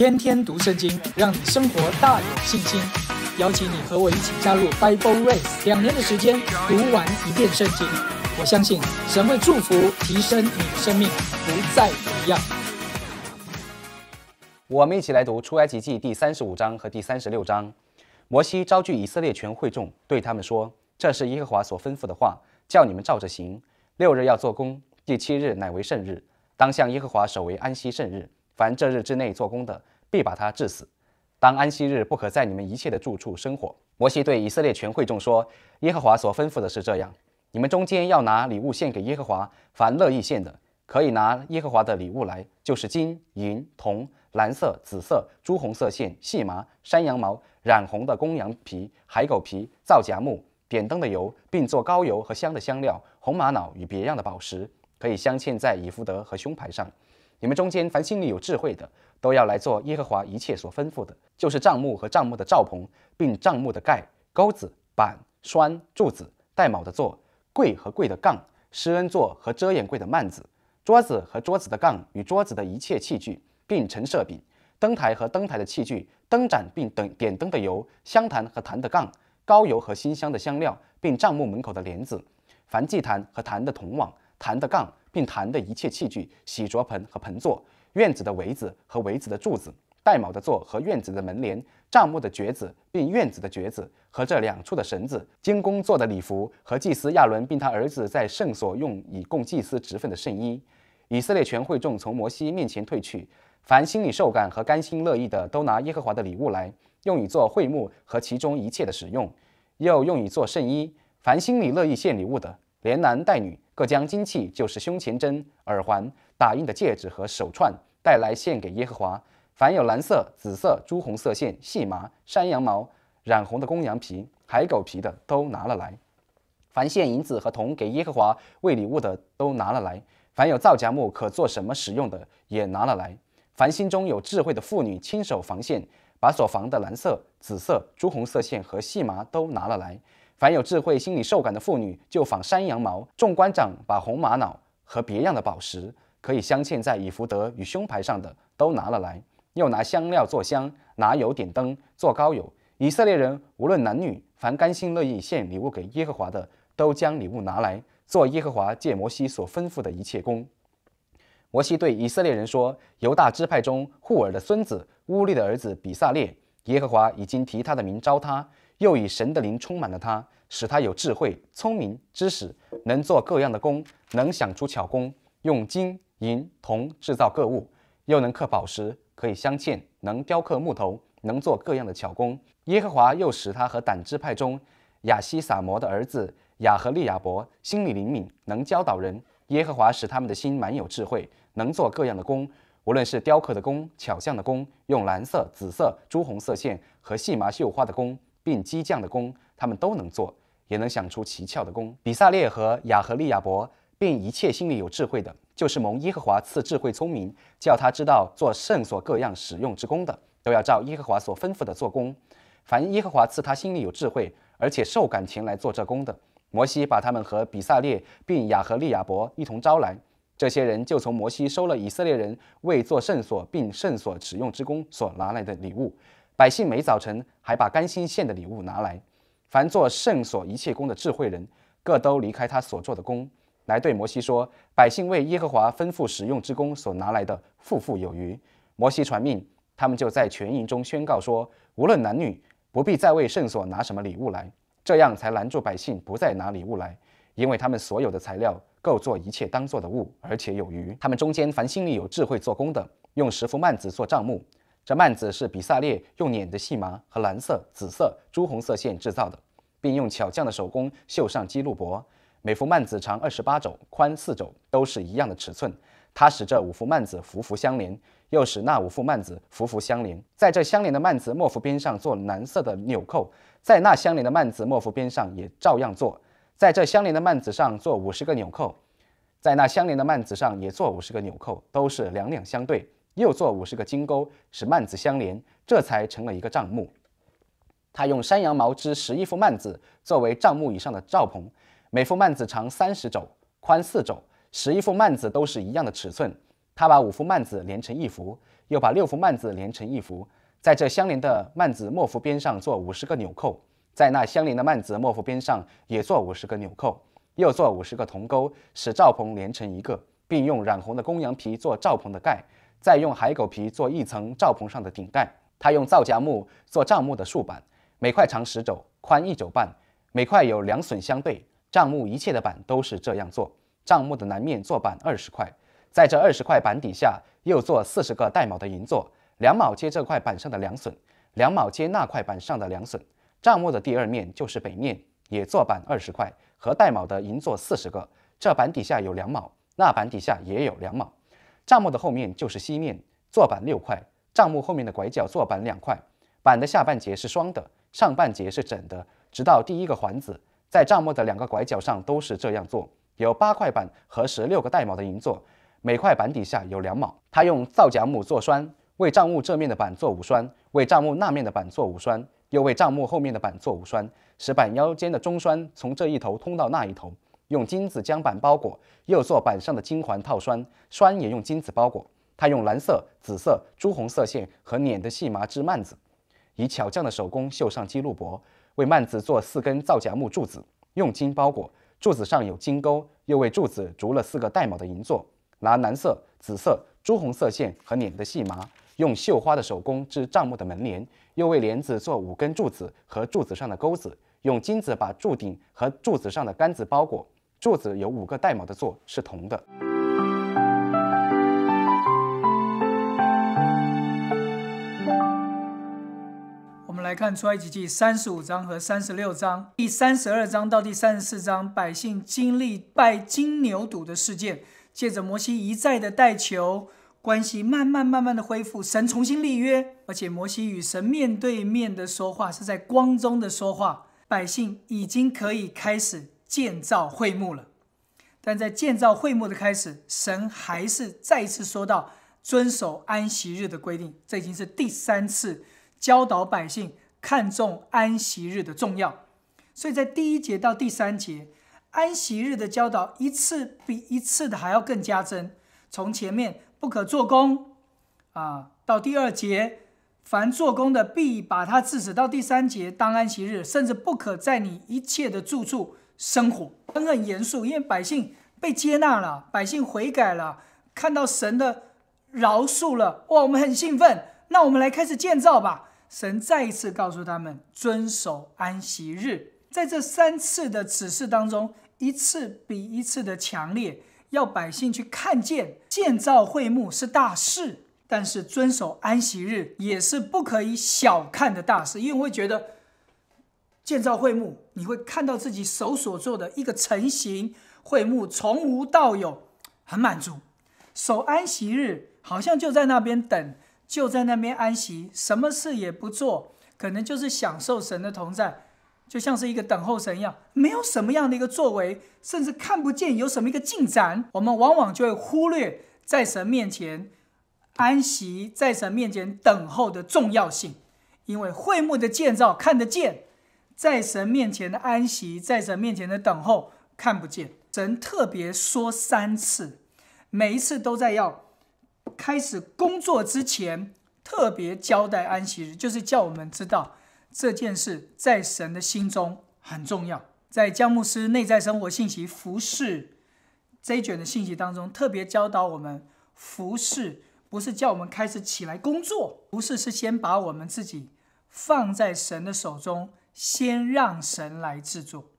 天天读圣经，让你生活大有信心。邀请你和我一起加入 Bible r a c e 两年的时间读完一遍圣经。我相信神会祝福、提升你的生命，不再一样。我们一起来读《出埃及记》第三十五章和第三十六章。摩西招聚以色列全会众，对他们说：“这是耶和华所吩咐的话，叫你们照着行。六日要做工，第七日乃为圣日，当向耶和华守为安息圣日。凡这日之内做工的，必把他致死。当安息日不可在你们一切的住处生火。摩西对以色列全会众说：“耶和华所吩咐的是这样：你们中间要拿礼物献给耶和华。凡乐意献的，可以拿耶和华的礼物来，就是金、银、铜、蓝色、紫色、朱红色线、细麻、山羊毛、染红的公羊皮、海狗皮、皂荚木、点灯的油，并做膏油和香的香料、红玛瑙与别样的宝石，可以镶嵌在以福德和胸牌上。你们中间凡心里有智慧的。”都要来做耶和华一切所吩咐的，就是帐幕和帐幕的罩棚，并帐幕的盖、钩子、板、栓、柱子、带卯的座、柜和柜的杠、施恩座和遮掩柜的幔子、桌子和桌子的杠与桌子的一切器具，并陈设饼、灯台和灯台的器具、灯盏并等点灯的油、香坛和坛的杠、高油和新香的香料，并帐幕门口的帘子、凡祭坛和坛的铜网、坛的杠，并坛的一切器具、洗濯盆和盆座。院子的围子和围子的柱子，带某的座和院子的门帘，帐幕的橛子，并院子的橛子和这两处的绳子，精工做的礼服和祭司亚伦并他儿子在圣所用以供祭司职分的圣衣。以色列全会众从摩西面前退去，凡心里受感和甘心乐意的，都拿耶和华的礼物来，用以做会幕和其中一切的使用，又用以做圣衣。凡心里乐意献礼物的，连男带女，各将金器，就是胸前针、耳环。打印的戒指和手串带来献给耶和华。凡有蓝色、紫色、朱红色线、细麻、山羊毛、染红的公羊皮、海狗皮的，都拿了来。凡献银子和铜给耶和华为礼物的，都拿了来。凡有皂荚木可做什么使用的，也拿了来。凡心中有智慧的妇女亲手防线，把所防的蓝色、紫色、朱红色线和细麻都拿了来。凡有智慧、心里受感的妇女就仿山羊毛。众官长把红玛瑙和别样的宝石。可以镶嵌在以福德与胸牌上的都拿了来，又拿香料做香，拿油点灯做膏油。以色列人无论男女，凡甘心乐意献礼物给耶和华的，都将礼物拿来，做耶和华借摩西所吩咐的一切工。摩西对以色列人说：“犹大支派中户尔的孙子乌利的儿子比萨列，耶和华已经提他的名招他，又以神的灵充满了他，使他有智慧、聪明、知识，能做各样的工，能想出巧工，用金。”银、铜制造各物，又能刻宝石，可以镶嵌，能雕刻木头，能做各样的巧工。耶和华又使他和胆汁派中雅西撒摩的儿子雅和利亚伯心里灵敏，能教导人。耶和华使他们的心满有智慧，能做各样的工，无论是雕刻的工、巧匠的工、用蓝色、紫色、朱红色线和细麻绣花的工，并机匠的工，他们都能做，也能想出奇巧的工。比萨列和雅和利亚伯，并一切心里有智慧的。就是蒙耶和华赐智慧聪明，叫他知道做圣所各样使用之功的，都要照耶和华所吩咐的做工。凡耶和华赐他心里有智慧，而且受感情来做这工的，摩西把他们和比萨列并亚和利亚伯一同招来。这些人就从摩西收了以色列人为做圣所并圣所使用之功所拿来的礼物。百姓每早晨还把甘心献的礼物拿来。凡做圣所一切功的智慧人，各都离开他所做的工。来对摩西说：“百姓为耶和华吩咐使用之工所拿来的，富富有余。”摩西传命，他们就在全营中宣告说：“无论男女，不必再为圣所拿什么礼物来。”这样才拦住百姓不再拿礼物来，因为他们所有的材料够做一切当做的物，而且有余。他们中间凡心里有智慧做工的，用十幅幔子做帐幕。这幔子是比萨列用捻的细麻和蓝色、紫色、朱红色线制造的，并用巧匠的手工绣上基路伯。每幅幔子长二十八肘，宽四肘，都是一样的尺寸。它使这五幅幔子幅幅相连，又使那五幅幔子幅幅相连。在这相连的幔子幕幅边上做蓝色的纽扣，在那相连的幔子幕幅边上也照样做。在这相连的幔子上做五十个纽扣，在那相连的幔子上也做五十个纽扣，都是两两相对。又做五十个金钩，使幔子相连，这才成了一个帐目。他用山羊毛织十一幅幔子作为帐目以上的罩棚。每副幔子长三十肘，宽四肘，十一副幔子都是一样的尺寸。他把五副幔子连成一幅，又把六副幔子连成一幅，在这相连的幔子幕幅边上做五十个纽扣，在那相连的幔子幕幅边上也做五十个纽扣，又做五十个铜钩，使罩棚连成一个，并用染红的公羊皮做罩棚的盖，再用海狗皮做一层罩棚上的顶盖。他用皂荚木做帐幕的竖板，每块长十肘，宽一肘半，每块有两榫相对。账目一切的板都是这样做，账目的南面做板二十块，在这二十块板底下又做四十个带卯的银座，两卯接这块板上的两榫，两卯接那块板上的两榫。账目的第二面就是北面，也做板二十块和带卯的银座四十个，这板底下有两卯，那板底下也有两卯。账目的后面就是西面，做板六块，账目后面的拐角做板两块，板的下半截是双的，上半截是整的，直到第一个环子。在账目的两个拐角上都是这样做，有八块板和十六个带卯的银座，每块板底下有两卯。他用造假木做栓，为账目这面的板做五栓，为账目那面的板做五栓，又为账目后面的板做五栓，使板腰间的中栓从这一头通到那一头。用金子将板包裹，又做板上的金环套栓，栓也用金子包裹。他用蓝色、紫色、朱红色线和捻的细麻织幔子，以巧匠的手工绣上记录帛。为幔子做四根皂荚木柱子，用金包裹，柱子上有金钩，又为柱子逐了四个带毛的银座，拿蓝色、紫色、朱红色线和捻的细麻，用绣花的手工织帐幕的门帘，又为帘子做五根柱子和柱子上的钩子，用金子把柱顶和柱子上的杆子包裹，柱子有五个带毛的座，是铜的。来看出埃及记三十五章和三十六章，第三十二章到第三十四章，百姓经历拜金牛犊的事件，借着摩西一再的代求，关系慢慢慢慢的恢复，神重新立约，而且摩西与神面对面的说话是在光中的说话，百姓已经可以开始建造会幕了。但在建造会幕的开始，神还是再一次说到遵守安息日的规定，这已经是第三次教导百姓。看重安息日的重要，所以在第一节到第三节，安息日的教导一次比一次的还要更加真。从前面不可做工啊，到第二节凡做工的必把它制止，到第三节当安息日，甚至不可在你一切的住处生活。很很严肃，因为百姓被接纳了，百姓悔改了，看到神的饶恕了。哇，我们很兴奋，那我们来开始建造吧。神再一次告诉他们遵守安息日。在这三次的指示当中，一次比一次的强烈，要百姓去看见建造会幕是大事，但是遵守安息日也是不可以小看的大事。因为会觉得建造会幕，你会看到自己手所做的一个成型会幕，从无到有，很满足；守安息日，好像就在那边等。就在那边安息，什么事也不做，可能就是享受神的同在，就像是一个等候神一样，没有什么样的一个作为，甚至看不见有什么一个进展。我们往往就会忽略在神面前安息、在神面前等候的重要性，因为会幕的建造看得见，在神面前的安息、在神面前的等候看不见。神特别说三次，每一次都在要。开始工作之前，特别交代安息日，就是叫我们知道这件事在神的心中很重要。在江牧师内在生活信息服饰这一卷的信息当中，特别教导我们：服饰不是叫我们开始起来工作，不是是先把我们自己放在神的手中，先让神来制作。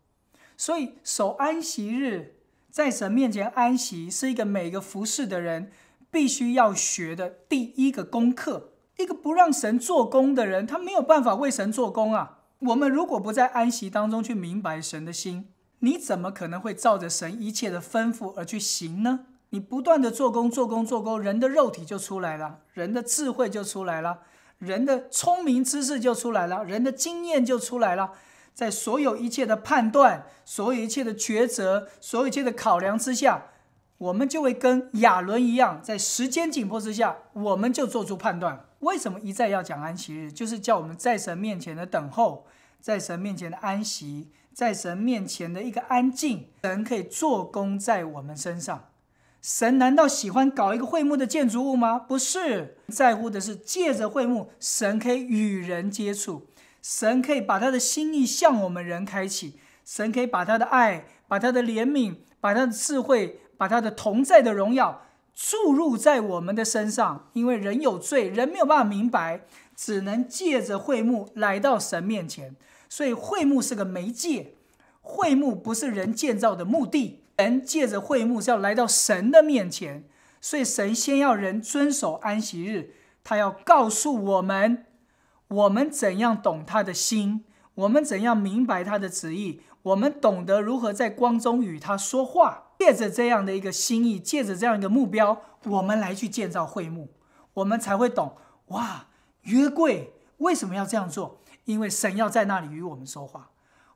所以，守安息日，在神面前安息，是一个每个服侍的人。必须要学的第一个功课，一个不让神做工的人，他没有办法为神做工啊。我们如果不在安息当中去明白神的心，你怎么可能会照着神一切的吩咐而去行呢？你不断的做工、做工、做工，人的肉体就出来了，人的智慧就出来了，人的聪明知识就出来了，人的经验就出来了，在所有一切的判断、所有一切的抉择、所有一切的考量之下。我们就会跟亚伦一样，在时间紧迫之下，我们就做出判断。为什么一再要讲安息日？就是叫我们在神面前的等候，在神面前的安息，在神面前的一个安静，神可以做工在我们身上。神难道喜欢搞一个会幕的建筑物吗？不是，在乎的是借着会幕，神可以与人接触，神可以把他的心意向我们人开启，神可以把他的爱、把他的怜悯、把他的智慧。把他的同在的荣耀注入在我们的身上，因为人有罪，人没有办法明白，只能借着会幕来到神面前，所以会幕是个媒介。会幕不是人建造的墓地，人借着会幕是要来到神的面前，所以神先要人遵守安息日，他要告诉我们，我们怎样懂他的心，我们怎样明白他的旨意，我们懂得如何在光中与他说话。借着这样的一个心意，借着这样一个目标，我们来去建造会幕，我们才会懂哇。约柜为什么要这样做？因为神要在那里与我们说话。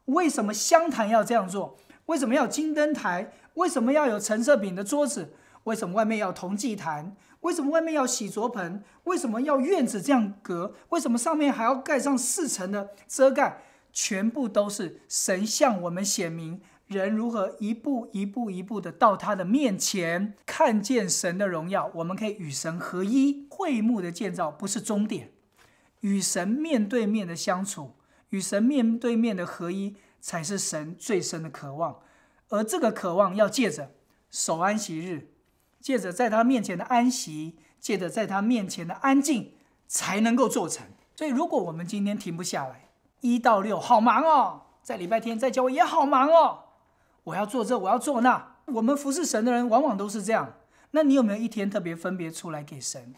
为什么香坛要这样做？为什么要金灯台？为什么要有橙色饼的桌子？为什么外面要铜祭坛？为什么外面要洗濯盆？为什么要院子这样隔？为什么上面还要盖上四层的遮盖？全部都是神向我们显明。人如何一步一步一步的到他的面前，看见神的荣耀？我们可以与神合一。会幕的建造不是终点，与神面对面的相处，与神面对面的合一，才是神最深的渴望。而这个渴望要借着守安息日，借着在他面前的安息，借着在他面前的安静，才能够做成。所以，如果我们今天停不下来，一到六好忙哦，在礼拜天在教会也好忙哦。我要做这，我要做那。我们服侍神的人往往都是这样。那你有没有一天特别分别出来给神，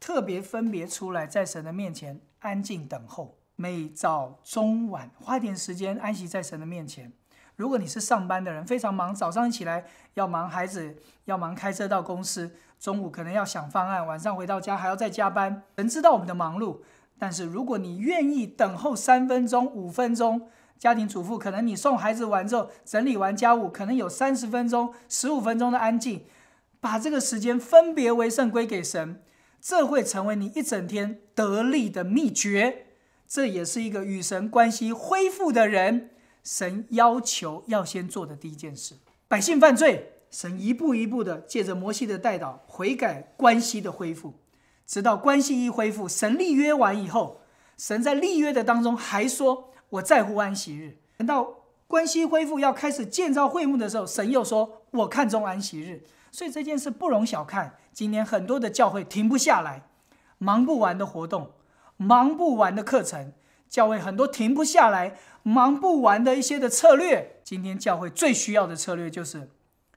特别分别出来在神的面前安静等候？每早、中、晚花一点时间安息在神的面前。如果你是上班的人，非常忙，早上起来要忙孩子，要忙开车到公司，中午可能要想方案，晚上回到家还要再加班。神知道我们的忙碌，但是如果你愿意等候三分钟、五分钟。家庭主妇，可能你送孩子完之后，整理完家务，可能有三十分钟、十五分钟的安静，把这个时间分别为圣归给神，这会成为你一整天得力的秘诀。这也是一个与神关系恢复的人，神要求要先做的第一件事。百姓犯罪，神一步一步的借着摩西的带导悔改关系的恢复，直到关系一恢复，神立约完以后，神在立约的当中还说。我在乎安息日。等到关系恢复要开始建造会幕的时候，神又说：“我看中安息日。”所以这件事不容小看。今年很多的教会停不下来，忙不完的活动，忙不完的课程，教会很多停不下来、忙不完的一些的策略。今天教会最需要的策略就是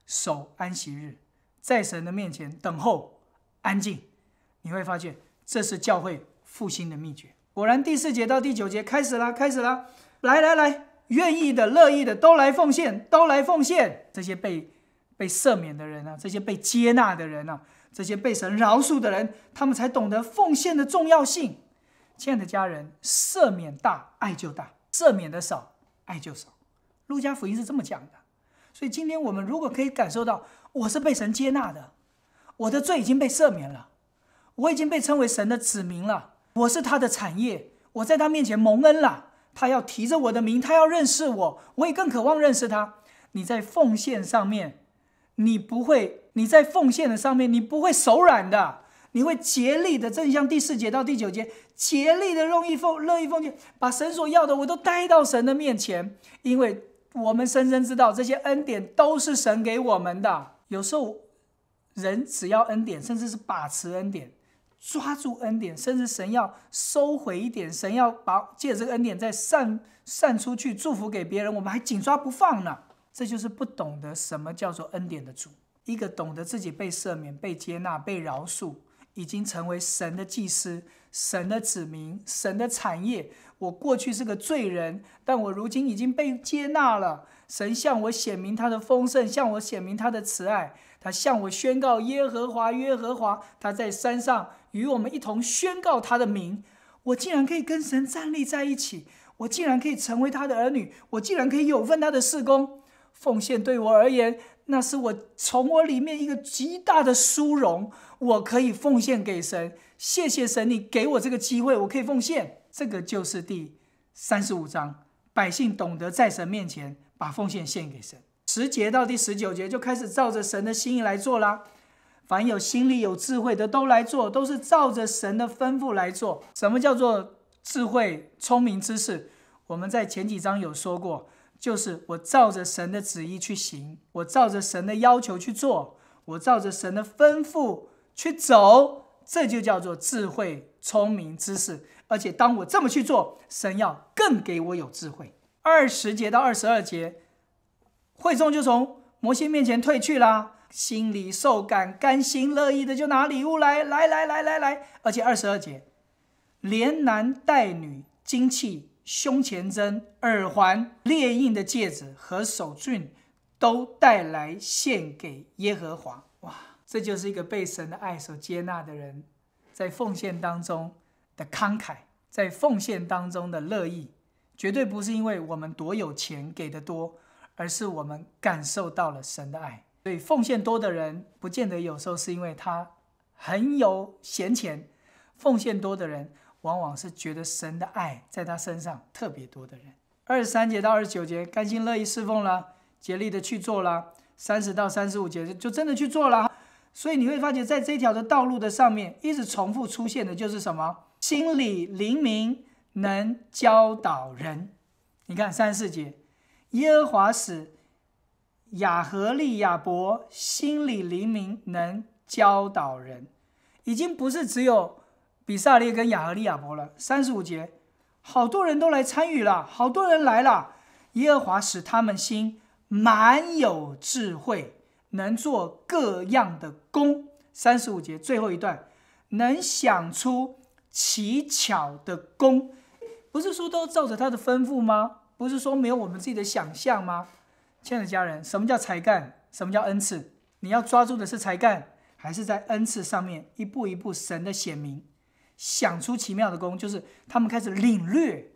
守安息日，在神的面前等候安静。你会发现，这是教会复兴的秘诀。果然，第四节到第九节开始了，开始了。来来来，愿意的、乐意的都来奉献，都来奉献。这些被被赦免的人啊，这些被接纳的人啊，这些被神饶恕的人，他们才懂得奉献的重要性。亲爱的家人，赦免大爱就大，赦免的少爱就少。路加福音是这么讲的。所以今天我们如果可以感受到，我是被神接纳的，我的罪已经被赦免了，我已经被称为神的子民了。我是他的产业，我在他面前蒙恩了，他要提着我的名，他要认识我，我也更渴望认识他。你在奉献上面，你不会；你在奉献的上面，你不会手软的，你会竭力的。正像第四节到第九节，竭力的用意奉乐意奉献，把神所要的我都带到神的面前，因为我们深深知道这些恩典都是神给我们的。有时候，人只要恩典，甚至是把持恩典。抓住恩典，甚至神要收回一点，神要把借着这个恩典再散散出去，祝福给别人，我们还紧抓不放呢。这就是不懂得什么叫做恩典的主。一个懂得自己被赦免、被接纳、被饶恕，已经成为神的祭司、神的子民、神的产业。我过去是个罪人，但我如今已经被接纳了。神向我显明他的丰盛，向我显明他的慈爱。他向我宣告：耶和华，耶和华。他在山上。与我们一同宣告他的名，我竟然可以跟神站立在一起，我竟然可以成为他的儿女，我竟然可以有份他的事工，奉献对我而言，那是我从我里面一个极大的殊荣，我可以奉献给神。谢谢神，你给我这个机会，我可以奉献。这个就是第三十五章，百姓懂得在神面前把奉献献给神。十节到第十九节就开始照着神的心意来做啦。凡有心里有智慧的，都来做，都是照着神的吩咐来做。什么叫做智慧、聪明之事？我们在前几章有说过，就是我照着神的旨意去行，我照着神的要求去做，我照着神的吩咐去走，这就叫做智慧、聪明之事。而且当我这么去做，神要更给我有智慧。二十节到二十二节，会众就从魔仙面前退去啦。心里受感、甘心乐意的，就拿礼物来，来，来，来，来，来。而且二十二节，连男带女，金器、胸前针、耳环、烈印的戒指和手绢，都带来献给耶和华。哇，这就是一个被神的爱所接纳的人，在奉献当中的慷慨，在奉献当中的乐意，绝对不是因为我们多有钱给的多，而是我们感受到了神的爱。所以奉献多的人，不见得有时候是因为他很有闲钱。奉献多的人，往往是觉得神的爱在他身上特别多的人。二十三节到二十九节，甘心乐意侍奉了，竭力的去做了。三十到三十五节，就真的去做了。所以你会发觉，在这条的道路的上面，一直重复出现的就是什么？心理灵敏，能教导人。你看三四节，耶和华使。亚和利亚伯心里灵明，能教导人，已经不是只有比萨列跟亚和利亚伯了。三十五节，好多人都来参与了，好多人来了。耶和华使他们心满有智慧，能做各样的工。三十五节最后一段，能想出奇巧的工，不是说都照着他的吩咐吗？不是说没有我们自己的想象吗？亲爱的家人，什么叫才干？什么叫恩赐？你要抓住的是才干，还是在恩赐上面一步一步神的显明，想出奇妙的功？就是他们开始领略、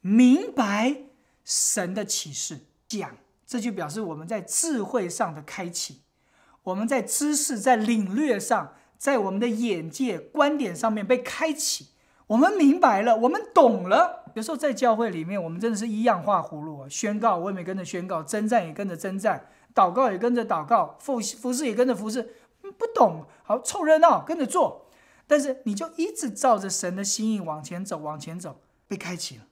明白神的启示，讲，这就表示我们在智慧上的开启，我们在知识、在领略上，在我们的眼界、观点上面被开启，我们明白了，我们懂了。有时候在教会里面，我们真的是一样画葫芦啊，宣告我也没跟着宣告，征战也跟着征战，祷告也跟着祷告，服服侍也跟着服侍，不懂好凑热闹跟着做，但是你就一直照着神的心意往前走，往前走，被开启了。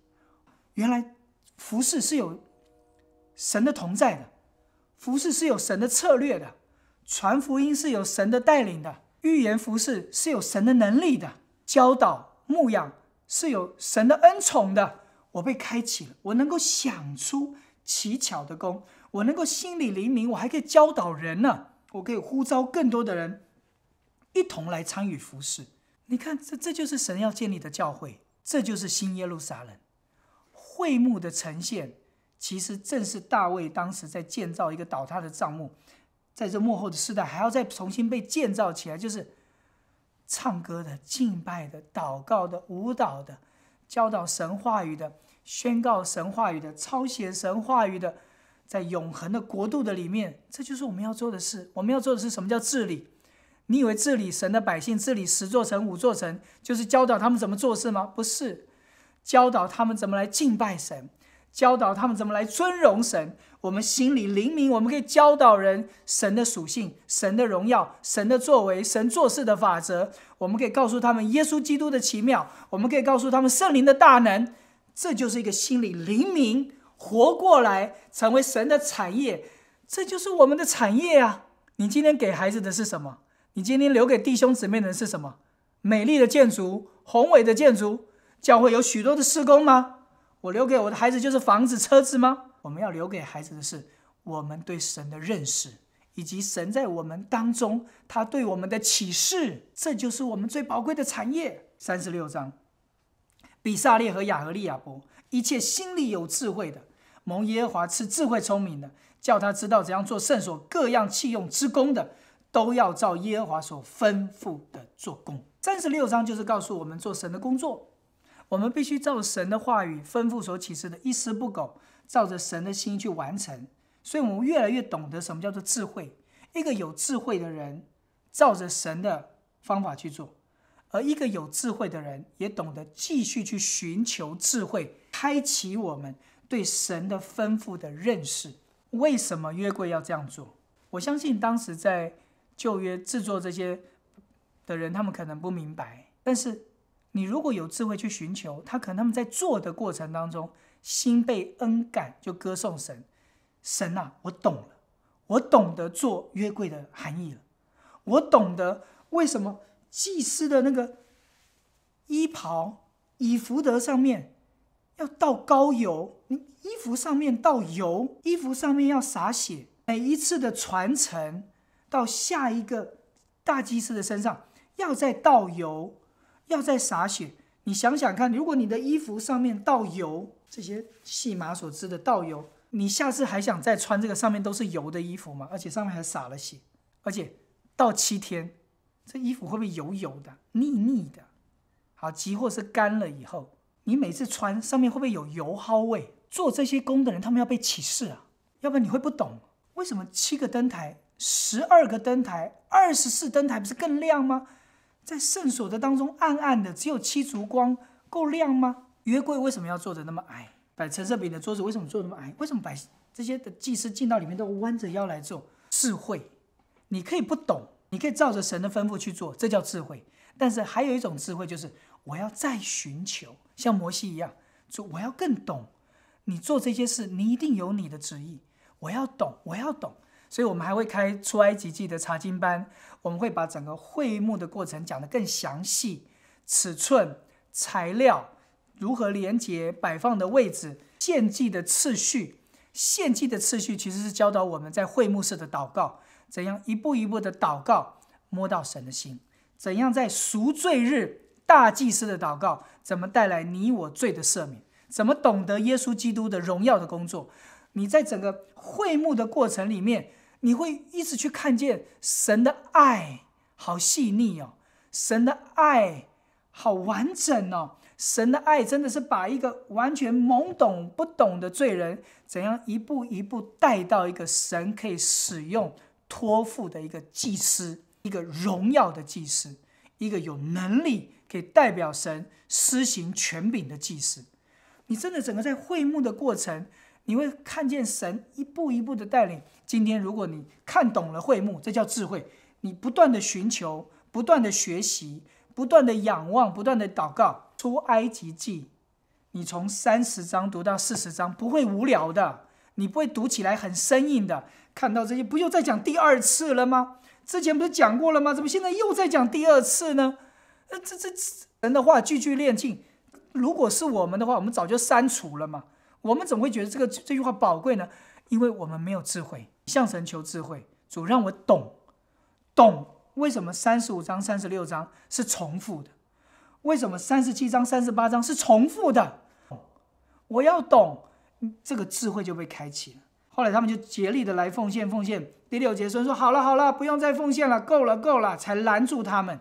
原来服侍是有神的同在的，服侍是有神的策略的，传福音是有神的带领的，预言服侍是有神的能力的，教导牧养。是有神的恩宠的，我被开启了，我能够想出奇巧的功，我能够心里灵敏，我还可以教导人呢，我可以呼召更多的人一同来参与服侍。你看，这这就是神要建立的教会，这就是新耶路撒冷会幕的呈现，其实正是大卫当时在建造一个倒塌的帐幕，在这幕后的时代还要再重新被建造起来，就是。唱歌的、敬拜的、祷告的、舞蹈的、教导神话语的、宣告神话语的、抄写神话语的，在永恒的国度的里面，这就是我们要做的事。我们要做的是什么叫治理？你以为治理神的百姓，治理十座城、五座城，就是教导他们怎么做事吗？不是，教导他们怎么来敬拜神，教导他们怎么来尊荣神。我们心里灵敏，我们可以教导人神的属性、神的荣耀、神的作为、神做事的法则。我们可以告诉他们耶稣基督的奇妙，我们可以告诉他们圣灵的大能。这就是一个心里灵敏活过来，成为神的产业。这就是我们的产业啊！你今天给孩子的是什么？你今天留给弟兄姊妹的是什么？美丽的建筑、宏伟的建筑，教会有许多的施工吗？我留给我的孩子就是房子、车子吗？我们要留给孩子的是我们对神的认识，以及神在我们当中他对我们的启示，这就是我们最宝贵的产业。三十六章，比萨列和亚和利亚伯，一切心里有智慧的，蒙耶和华赐智慧聪明的，叫他知道怎样做圣所各样器用之功的，都要照耶和华所吩咐的做工。三十六章就是告诉我们做神的工作，我们必须照神的话语吩咐所启示的一丝不苟。照着神的心去完成，所以我们越来越懂得什么叫做智慧。一个有智慧的人，照着神的方法去做；而一个有智慧的人，也懂得继续去寻求智慧，开启我们对神的吩咐的认识。为什么约柜要这样做？我相信当时在旧约制作这些的人，他们可能不明白。但是你如果有智慧去寻求，他可能他们在做的过程当中。心被恩感就歌颂神，神啊，我懂了，我懂得做约柜的含义了，我懂得为什么祭司的那个衣袍、以福德上面要倒高油，你衣服上面倒油，衣服上面要洒血，每一次的传承到下一个大祭司的身上，要再倒油，要再洒血。你想想看，如果你的衣服上面倒油，这些戏码所织的道油，你下次还想再穿这个上面都是油的衣服吗？而且上面还洒了血，而且到七天，这衣服会不会油油的、腻腻的？好，即或是干了以后，你每次穿上面会不会有油蒿味？做这些工的人他们要被歧视啊？要不然你会不懂为什么七个灯台、十二个灯台、二十四灯台不是更亮吗？在圣所的当中暗暗的，只有七烛光够亮吗？约柜为什么要做的那么矮？摆陈设饼的桌子为什么做那么矮？为什么摆这些的祭司进到里面都弯着腰来做？智慧，你可以不懂，你可以照着神的吩咐去做，这叫智慧。但是还有一种智慧，就是我要再寻求，像摩西一样，做我要更懂。你做这些事，你一定有你的旨意，我要懂，我要懂。所以我们还会开出埃及记的查经班，我们会把整个会幕的过程讲得更详细，尺寸、材料。如何连接摆放的位置？献祭的次序，献祭的次序其实是教导我们在会幕式的祷告，怎样一步一步的祷告，摸到神的心，怎样在赎罪日大祭司的祷告，怎么带来你我罪的赦免，怎么懂得耶稣基督的荣耀的工作。你在整个会幕的过程里面，你会一直去看见神的爱，好细腻哦，神的爱，好完整哦。神的爱真的是把一个完全懵懂不懂的罪人，怎样一步一步带到一个神可以使用、托付的一个祭司，一个荣耀的祭司，一个有能力可以代表神施行权柄的祭司。你真的整个在会幕的过程，你会看见神一步一步的带领。今天如果你看懂了会幕，这叫智慧。你不断的寻求，不断的学习，不断的仰望，不断的祷告。出埃及记，你从三十章读到四十章不会无聊的，你不会读起来很生硬的。看到这些，不又在讲第二次了吗？之前不是讲过了吗？怎么现在又在讲第二次呢？呃，这这人的话句句练尽。如果是我们的话，我们早就删除了嘛。我们怎么会觉得这个这句话宝贵呢？因为我们没有智慧，向神求智慧，主让我懂，懂为什么三十五章、三十六章是重复的。为什么三十七章、三十八章是重复的？我要懂，这个智慧就被开启了。后来他们就竭力的来奉献、奉献。第六节，神说：“好了，好了，不用再奉献了，够了，够了。”才拦住他们，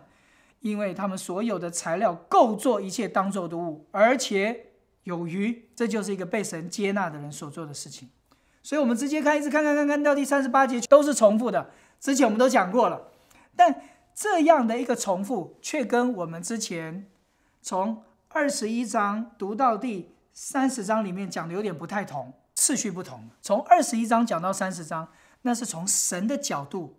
因为他们所有的材料够做一切当做的物，而且有余。这就是一个被神接纳的人所做的事情。所以，我们直接看一次，看看看到第三十八节都是重复的。之前我们都讲过了，但这样的一个重复，却跟我们之前。从二十一章读到第三十章，里面讲的有点不太同，次序不同。从二十一章讲到三十章，那是从神的角度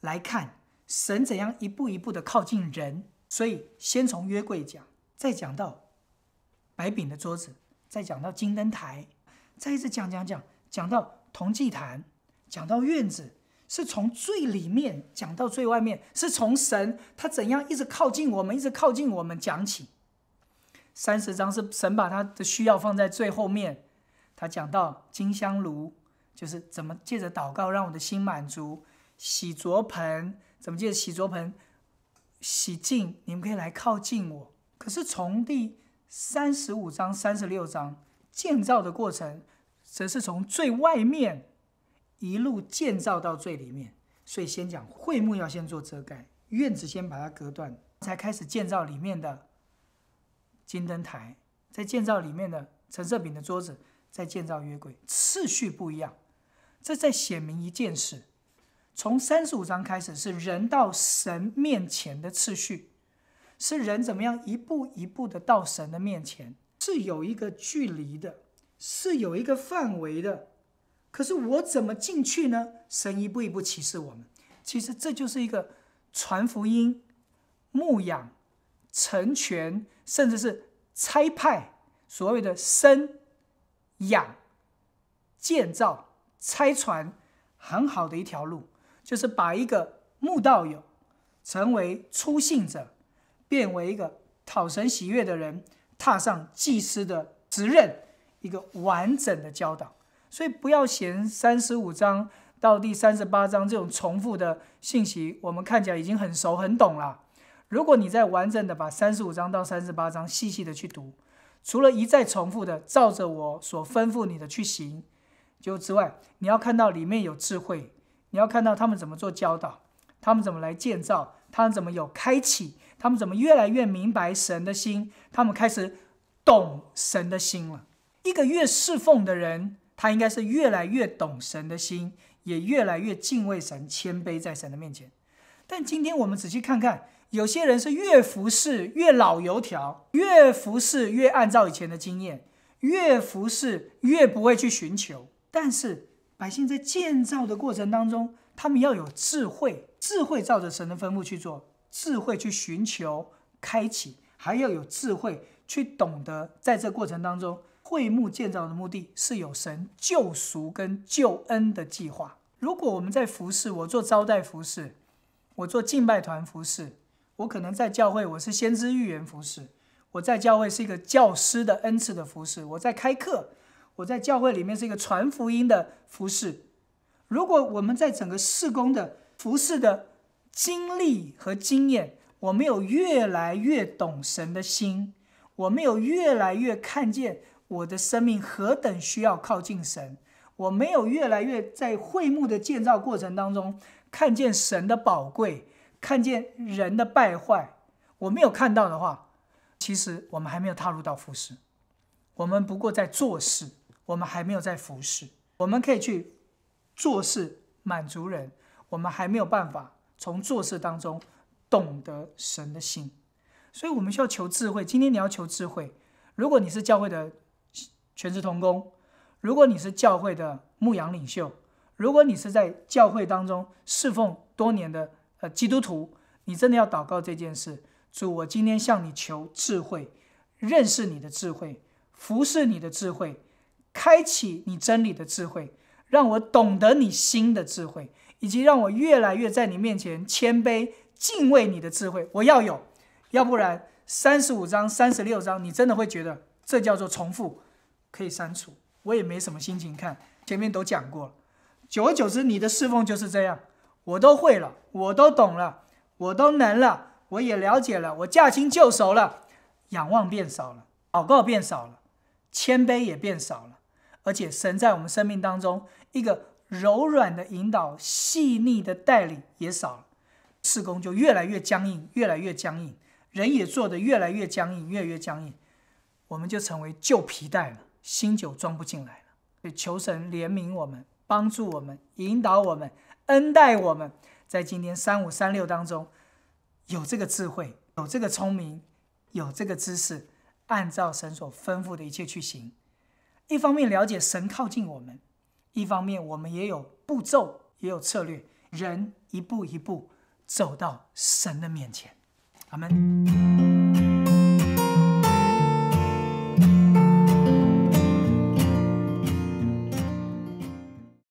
来看，神怎样一步一步的靠近人。所以先从约柜讲，再讲到白饼的桌子，再讲到金灯台，再一次讲讲讲讲到铜祭坛，讲到院子。是从最里面讲到最外面，是从神他怎样一直靠近我们，一直靠近我们讲起。三十章是神把他的需要放在最后面，他讲到金香炉，就是怎么借着祷告让我的心满足；洗濯盆，怎么借着洗濯盆洗净，你们可以来靠近我。可是从第三十五章、三十六章建造的过程，则是从最外面。一路建造到最里面，所以先讲会幕要先做遮盖，院子先把它隔断，才开始建造里面的金灯台，在建造里面的陈设饼的桌子，在建造约柜，次序不一样。这在显明一件事：从三十五章开始是人到神面前的次序，是人怎么样一步一步的到神的面前，是有一个距离的，是有一个范围的。可是我怎么进去呢？神一步一步启示我们。其实这就是一个传福音、牧养、成全，甚至是差派，所谓的生养、建造、拆传，很好的一条路，就是把一个慕道友成为出信者，变为一个讨神喜悦的人，踏上祭司的职任，一个完整的教导。所以不要嫌三十五章到第三十八章这种重复的信息，我们看起来已经很熟很懂了。如果你再完整的把三十五章到三十八章细细的去读，除了一再重复的照着我所吩咐你的去行就之外，你要看到里面有智慧，你要看到他们怎么做教导，他们怎么来建造，他们怎么有开启，他们怎么越来越明白神的心，他们开始懂神的心了。一个越侍奉的人。他应该是越来越懂神的心，也越来越敬畏神，谦卑在神的面前。但今天我们仔细看看，有些人是越服侍越老油条，越服侍越按照以前的经验，越服侍越不会去寻求。但是百姓在建造的过程当中，他们要有智慧，智慧照着神的吩咐去做，智慧去寻求开启，还要有智慧去懂得在这过程当中。会幕建造的目的是有神救赎跟救恩的计划。如果我们在服侍，我做招待服侍，我做敬拜团服侍，我可能在教会我是先知预言服侍，我在教会是一个教师的恩赐的服侍，我在开课，我在教会里面是一个传福音的服侍。如果我们在整个事工的服侍的经历和经验，我们有越来越懂神的心，我们有越来越看见。我的生命何等需要靠近神！我没有越来越在会幕的建造过程当中看见神的宝贵，看见人的败坏。我没有看到的话，其实我们还没有踏入到服饰，我们不过在做事，我们还没有在服饰。我们可以去做事满足人，我们还没有办法从做事当中懂得神的心。所以，我们需要求智慧。今天你要求智慧，如果你是教会的。全职同工，如果你是教会的牧羊领袖，如果你是在教会当中侍奉多年的呃基督徒，你真的要祷告这件事。主，我今天向你求智慧，认识你的智慧，服侍你的智慧，开启你真理的智慧，让我懂得你新的智慧，以及让我越来越在你面前谦卑敬畏你的智慧。我要有，要不然三十五章、三十六章，你真的会觉得这叫做重复。可以删除，我也没什么心情看。前面都讲过了，久而久之，你的侍奉就是这样。我都会了，我都懂了，我都能了，我也了解了，我驾轻就熟了。仰望变少了，祷告变少了，谦卑也变少了，而且神在我们生命当中一个柔软的引导、细腻的带领也少了，侍工就越来越僵硬，越来越僵硬，人也做的越来越僵硬，越来越僵硬，我们就成为旧皮带了。新酒装不进来了，求神怜悯我们，帮助我们，引导我们，恩待我们，在今天三五三六当中，有这个智慧，有这个聪明，有这个知识，按照神所吩咐的一切去行。一方面了解神靠近我们，一方面我们也有步骤，也有策略，人一步一步走到神的面前。阿门。